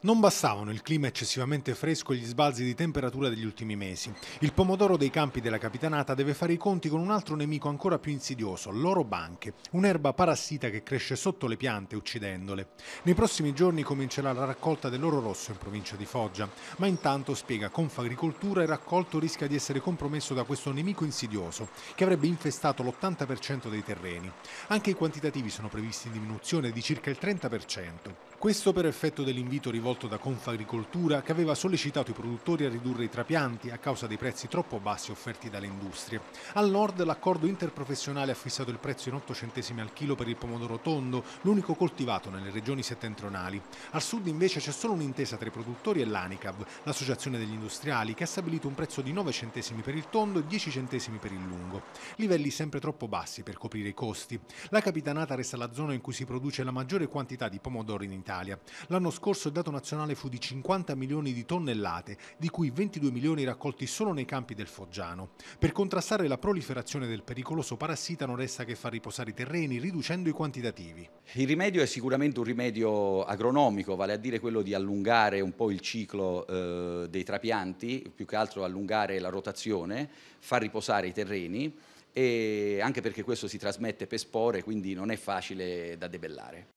Non bastavano il clima eccessivamente fresco e gli sbalzi di temperatura degli ultimi mesi. Il pomodoro dei campi della Capitanata deve fare i conti con un altro nemico ancora più insidioso, l'oro banche, un'erba parassita che cresce sotto le piante uccidendole. Nei prossimi giorni comincerà la raccolta dell'oro rosso in provincia di Foggia, ma intanto, spiega Confagricoltura, il raccolto rischia di essere compromesso da questo nemico insidioso, che avrebbe infestato l'80% dei terreni. Anche i quantitativi sono previsti in diminuzione di circa il 30%. Questo per effetto dell'invito rivolto da Confagricoltura che aveva sollecitato i produttori a ridurre i trapianti a causa dei prezzi troppo bassi offerti dalle industrie. Al nord l'accordo interprofessionale ha fissato il prezzo in 8 centesimi al chilo per il pomodoro tondo, l'unico coltivato nelle regioni settentrionali. Al sud invece c'è solo un'intesa tra i produttori e l'ANICAV, l'associazione degli industriali, che ha stabilito un prezzo di 9 centesimi per il tondo e 10 centesimi per il lungo. Livelli sempre troppo bassi per coprire i costi. La capitanata resta la zona in cui si produce la maggiore quantità di pomodori in Italia Italia. L'anno scorso il dato nazionale fu di 50 milioni di tonnellate, di cui 22 milioni raccolti solo nei campi del Foggiano. Per contrastare la proliferazione del pericoloso parassita non resta che far riposare i terreni, riducendo i quantitativi. Il rimedio è sicuramente un rimedio agronomico, vale a dire quello di allungare un po' il ciclo eh, dei trapianti, più che altro allungare la rotazione, far riposare i terreni e anche perché questo si trasmette per spore, quindi non è facile da debellare.